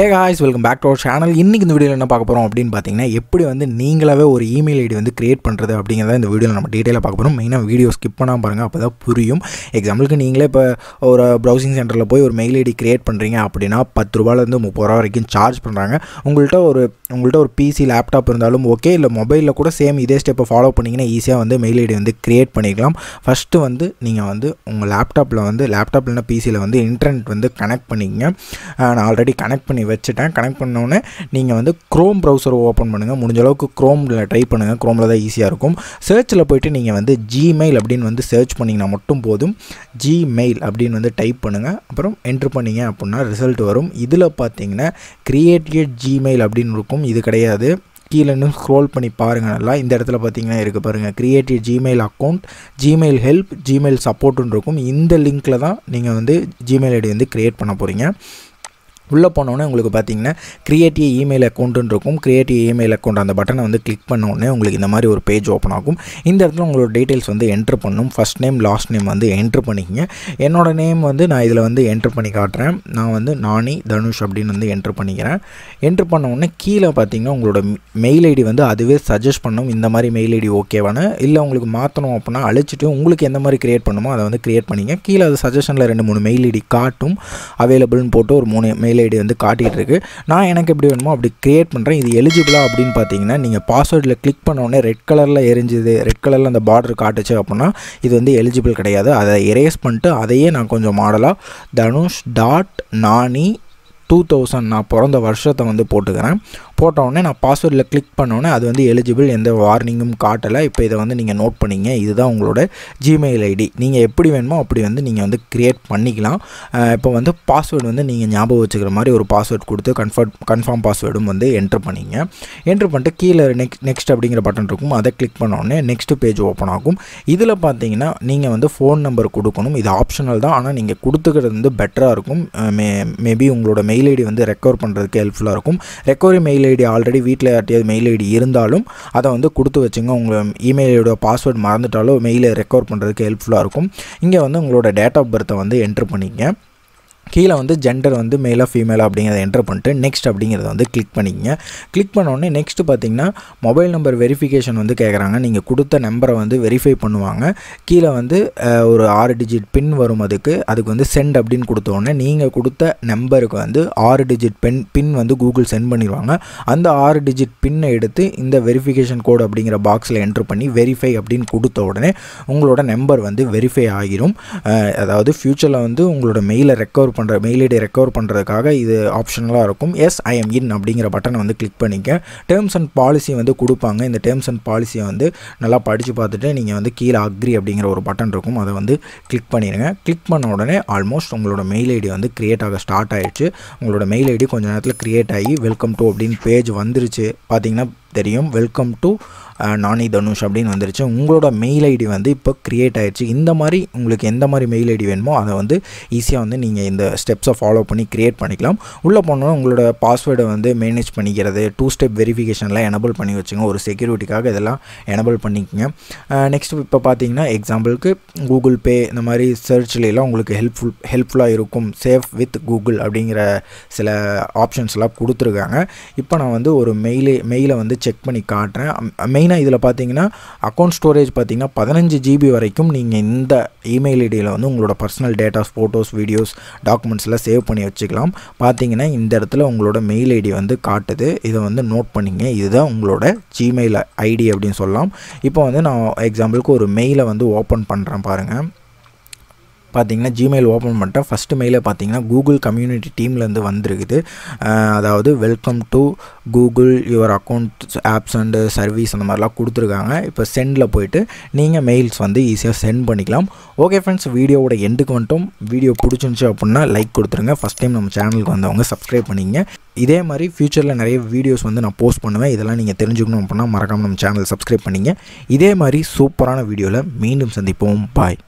hey hi guys welcome back to our channel இன்றைக்கி இந்த வீடியோவில் என்ன பார்க்க போகிறோம் அப்படின்னு பார்த்தீங்கன்னா எப்படி வந்து நீங்களாவே ஒரு இமெயில் ஐடி வந்து கிரியேட் பண்ணுறது அப்படிங்கிறத இந்த வீடியோவில் நம்ம டீட்டெயிலாக பார்க்க போகிறோம் மெயினாக வீடியோ ஸ்கிப் பண்ணால் பாருங்கள் அப்போ தான் புரியும் எக்ஸாம்பிளுக்கு நீங்களே இப்போ ஒரு ப்ரௌசிங் சென்டரில் போய் ஒரு மெயில் ஐடி கிரியேட் பண்ணுறீங்க அப்படின்னா பத்து ரூபாயிலேருந்து முப்பது ரூபா வரைக்கும் சார்ஜ் பண்ணுறாங்க உங்கள்கிட்ட ஒரு உங்கள்கிட்ட ஒரு பிசி லேப்டாப் இருந்தாலும் ஓகே இல்லை மொபைலில் கூட சேம் இதே ஸ்டெப்பை ஃபாலோ பண்ணிங்கன்னா ஈஸியாக வந்து மெயில் ஐடி வந்து கிரியேட் பண்ணிக்கலாம் ஃபஸ்ட்டு வந்து நீங்கள் வந்து உங்கள் லேப்டாப்பில் வந்து லேப்டாப் பிசியில் வந்து இன்டர்நெட் வந்து கனெக்ட் பண்ணிக்கங்க நான் ஆல்ரெடி கனெக்ட் பண்ணி வச்சுட்டேன் கனெக்ட் பண்ணோன்னே நீங்கள் வந்து க்ரோம் ப்ரௌசர் ஓப்பன் பண்ணுங்கள் முடிஞ்ச அளவுக்கு க்ரோமில் ட்ரை பண்ணுங்கள் க்ரோமில் தான் ஈஸியாக இருக்கும் சர்ச்சில் போய்ட்டு நீங்கள் வந்து ஜிமெயில் அப்படின்னு வந்து சர்ச் பண்ணிங்கன்னா மட்டும் போதும் ஜிமெயில் அப்படின்னு வந்து டைப் பண்ணுங்கள் அப்புறம் என்ட்ரு பண்ணிங்க அப்படின்னா ரிசல்ட் வரும் இதில் பார்த்தீங்கன்னா கிரியேட் ஜிமெயில் அப்படின்னு இருக்கும் இது கிடையாது கீழே இன்னும் ஸ்க்ரோல் பண்ணி பாருங்கள் நல்லா இந்த இடத்துல பார்த்தீங்கன்னா இருக்குது பாருங்கள் creative Gmail account Gmail help Gmail சப்போர்ட்டுன்னு இருக்கும் இந்த லிங்க்கில் தான் நீங்கள் வந்து ஜிமெயில் ஐடி வந்து க்ரியேட் பண்ண போகிறீங்க உள்ளே போனோடனே உங்களுக்கு பார்த்தீங்கன்னா கிரியேட்டிவ் இமெயில் அக்கௌண்ட்டுன்னு இருக்கும் கிரியேட்டிவ் இமெயில் அக்கௌண்ட் அந்த பட்டனை வந்து கிளிக் பண்ணோடனே உங்களுக்கு இந்த மாதிரி ஒரு பேஜ் ஓப்பன் ஆகும் இந்த இடத்துல உங்களோட டீட்டெயில்ஸ் வந்து என்ட்ரு பண்ணும் ஃபஸ்ட் நேம் லாஸ்ட் நேம் வந்து என்ட்ரு பண்ணிக்கங்க என்னோடய நேம் வந்து நான் இதில் வந்து என்ட்ரு பண்ணி காட்டுறேன் நான் வந்து நானி தனுஷ் அப்படின்னு வந்து என்ட்ரு பண்ணிக்கிறேன் என்ட்ரு பண்ணோடனே கீழே பார்த்தீங்கன்னா உங்களோட மெயில் ஐடி வந்து அதுவே சஜஸ்ட் பண்ணும் இந்த மாதிரி மெயில் ஐடி ஓகேவானு இல்லை உங்களுக்கு மாற்றணும் அப்படின்னா அழிச்சிட்டு உங்களுக்கு எந்த மாதிரி கிரியேட் பண்ணுமோ அதை வந்து க்ரியேட் பண்ணிங்க கீழே அது சஜஷனில் ரெண்டு மூணு மெயில் ஐடி காட்டும் அவைலபிள்னு போட்டு ஒரு மூணு மெயில் இமெயில் ஐடி வந்து காட்டிகிட்டு இருக்குது நான் எனக்கு எப்படி வேணுமோ அப்படி க்ரியேட் பண்ணுறேன் இது எலிஜிபிளா அப்படின்னு பார்த்தீங்கன்னா நீங்கள் பாஸ்வேர்டில் கிளிக் பண்ணோடனே ரெட் கலரில் எரிஞ்சுது ரெட் கலரில் அந்த பார்டர் காட்டுச்சு அப்படின்னா இது வந்து எலிஜிபிள் கிடையாது அதை எரேஸ் பண்ணிட்டு அதையே நான் கொஞ்சம் மாடலாக Dhanush dot Nani two thousand நான் பிறந்த வருஷத்தை வந்து போட்டுக்கிறேன் போட்டவுடனே நான் பாஸ்வேர்டில் கிளிக் பண்ணோடனே அது வந்து எலிஜிபிள் எந்த வார்னிங்கும் காட்டலை இப்போ இதை வந்து நீங்கள் நோட் பண்ணிங்க இதுதான் உங்களோட ஜிமெயில் ஐடி நீங்கள் எப்படி வேணுமோ அப்படி வந்து நீங்கள் வந்து க்ரியேட் பண்ணிக்கலாம் இப்போ வந்து பாஸ்வேர்டு வந்து நீங்கள் ஞாபகம் வச்சுக்கிற மாதிரி ஒரு பாஸ்வேர்டு கொடுத்து கன்ஃபர்ம் கன்ஃபார்ம் பாஸ்வேர்டும் வந்து என்ட்ரு பண்ணிங்க என்ட்ரு பண்ணிட்டு கீழே நெக்ஸ்ட் நெக்ஸ்ட் அப்படிங்கிற பட்டன் இருக்கும் அதை கிளிக் பண்ணோடனே நெக்ஸ்ட் பேஜ் ஓப்பன் ஆகும் இதில் பார்த்தீங்கன்னா நீங்கள் வந்து ஃபோன் நம்பர் கொடுக்கணும் இது ஆப்ஷனல் தான் ஆனால் நீங்கள் கொடுத்துக்கிறது வந்து பெட்டராக இருக்கும் மே மேபி உங்களோட மெயில் மெயில் ஐடி வந்து ரெக்கவர் பண்ணுறதுக்கு ஹெல்ப்ஃபுல்லாக இருக்கும் ரெக்கவரி மெயில் ஐடி ஆல்ரெடி வீட்டில் யார்ட்டையாவது மெயில் ஐடி இருந்தாலும் அதை வந்து கொடுத்து வச்சுங்க உங்கள் இமெயிலோட பாஸ்வேர்ட் மறந்துட்டாலும் மெயிலை ரெக்கவர் பண்ணுறதுக்கு ஹெல்ப்ஃபுல்லாக இருக்கும் இங்கே வந்து உங்களோட டேட் ஆஃப் பர்த்தை வந்து என்ட்ரு பண்ணிங்க கீழே வந்து ஜெண்டர் வந்து மேலாக ஃபீமேலாக அப்படிங்கிறத என்டர் பண்ணிட்டு நெக்ஸ்ட் அப்படிங்கிறத வந்து கிளிக் பண்ணிக்கங்க கிளிக் பண்ணோடனே நெக்ஸ்ட்டு பார்த்தீங்கன்னா மொபைல் நம்பர் வெரிஃபிகேஷன் வந்து கேட்குறாங்க நீங்கள் கொடுத்த நம்பரை வந்து வெரிஃபை பண்ணுவாங்க கீழே வந்து ஒரு ஆறு டிஜிட் பின் வரும் அதுக்கு அதுக்கு வந்து சென்ட் அப்படின்னு கொடுத்தோடனே நீங்கள் கொடுத்த நம்பருக்கு வந்து ஆறு டிஜிட் பென் பின் வந்து கூகுள் சென்ட் பண்ணிடுவாங்க அந்த ஆறு டிஜிட் பின்னை எடுத்து இந்த வெரிஃபிகேஷன் கோடு அப்படிங்கிற பாக்ஸில் என்ட்ரு பண்ணி வெரிஃபை அப்படின்னு கொடுத்த உடனே உங்களோட நம்பர் வந்து வெரிஃபை ஆகிரும் அதாவது ஃப்யூச்சரில் வந்து உங்களோட மெயிலை ரெக்கவர் பண்ணுற மெயில் ஐடி ரெக்கவர் பண்ணுறதுக்காக இது ஆப்ஷனலாக இருக்கும் எஸ் ஐ எம் இன் அப்படிங்கிற பட்டனை வந்து கிளிக் பண்ணிக்க டேர்ம்ஸ் அண்ட் பாலிசி வந்து கொடுப்பாங்க இந்த டேர்ம்ஸ் அண்ட் பாலிசியை வந்து நல்லா படித்து பார்த்துட்டு நீங்கள் வந்து கீழே அக்ரி அப்படிங்கிற ஒரு பட்டன் இருக்கும் அதை வந்து கிளிக் பண்ணிடுங்க கிளிக் பண்ண உடனே ஆல்மோஸ்ட் உங்களோட மெயில் ஐடி வந்து க்ரியேட் ஆக ஸ்டார்ட் ஆகிடுச்சு உங்களோட மெயில் ஐடி கொஞ்சம் நேரத்தில் க்ரியேட் ஆகி வெல்கம் டு அப்படின்னு பேஜ் வந்துருச்சு பார்த்தீங்கன்னா தெரியும் வெல்கம் டு நானி தனுஷ் அப்படின்னு வந்துருச்சு உங்களோட மெயில் ஐடி வந்து இப்போ க்ரியேட் ஆகிடுச்சு இந்த மாதிரி உங்களுக்கு எந்த மாதிரி மெயில் ஐடி வேணுமோ அதை வந்து ஈஸியாக வந்து நீங்கள் இந்த ஸ்டெப்ஸை ஃபாலோ பண்ணி க்ரியேட் பண்ணிக்கலாம் உள்ளே போனோம் உங்களோட பாஸ்வேர்டை வந்து மேனேஜ் பண்ணிக்கிறது டூ ஸ்டெப் வெரிஃபிகேஷன்லாம் எனபிள் பண்ணி வச்சுங்க ஒரு செக்யூரிட்டிக்காக இதெல்லாம் எனபிள் பண்ணிக்கோங்க நெக்ஸ்ட் இப்போ பார்த்தீங்கன்னா எக்ஸாம்பிளுக்கு கூகுள் பே இந்த மாதிரி சர்ச்லாம் உங்களுக்கு ஹெல்ப்ஃபுல் ஹெல்ப்ஃபுல்லாக இருக்கும் சேஃப் வித் கூகுள் அப்படிங்கிற சில ஆப்ஷன்ஸ்லாம் கொடுத்துருக்காங்க இப்போ நான் வந்து ஒரு மெயிலே மெயிலை வந்து செக் பண்ணி காட்டுறேன் மெயினாக இதில் பார்த்தீங்கன்னா அக்கௌண்ட் ஸ்டோரேஜ் பார்த்தீங்கன்னா பதினஞ்சு ஜிபி வரைக்கும் நீங்கள் இந்த இமெயில் ஐடியில் வந்து உங்களோட பர்சனல் டேட்டாஸ் ஃபோட்டோஸ் வீடியோஸ் டாக்குமெண்ட்ஸ்லாம் சேவ் பண்ணி வச்சுக்கலாம் பார்த்தீங்கன்னா இந்த இடத்துல உங்களோட மெயில் ஐடி வந்து காட்டுது இதை வந்து நோட் பண்ணிங்க இதுதான் உங்களோட ஜிமெயில் ஐடி அப்படின்னு சொல்லலாம் இப்போ வந்து நான் எக்ஸாம்பிளுக்கு ஒரு மெயிலை வந்து ஓப்பன் பண்ணுறேன் பாருங்கள் பார்த்தீங்கன்னா ஜிமெயில் ஓப்பன் பண்ணிட்டேன் ஃபஸ்ட்டு மெயிலே பார்த்தீங்கன்னா கூகுள் கம்யூனிட்டி டீம்லேருந்து வந்திருக்குது அதாவது welcome to Google your account apps and service அந்த மாதிரிலாம் கொடுத்துருக்காங்க இப்போ சென்டில் போயிட்டு நீங்கள் மெயில்ஸ் வந்து ஈஸியாக சென்ட் பண்ணிக்கலாம் ஓகே ஃப்ரெண்ட்ஸ் வீடியோவோட எண்டுக்கு வந்துட்டோம் வீடியோ பிடிச்சிருந்துச்சு அப்படின்னா லைக் கொடுத்துருங்க ஃபஸ்ட் டைம் நம்ம சேனலுக்கு வந்தவங்க சப்ஸ்கிரைப் பண்ணிங்க இதே மாதிரி ஃப்யூச்சரில் நிறைய வீடியோஸ் வந்து நான் போஸ்ட் பண்ணுவேன் இதெல்லாம் நீங்கள் தெரிஞ்சுக்கணும் அப்படின்னா மறக்காமல் நம்ம சேனல் சப்ஸ்கிரைப் பண்ணிங்க இதே மாதிரி சூப்பரான வீடியோவில் மீண்டும் சந்திப்போம் பாய்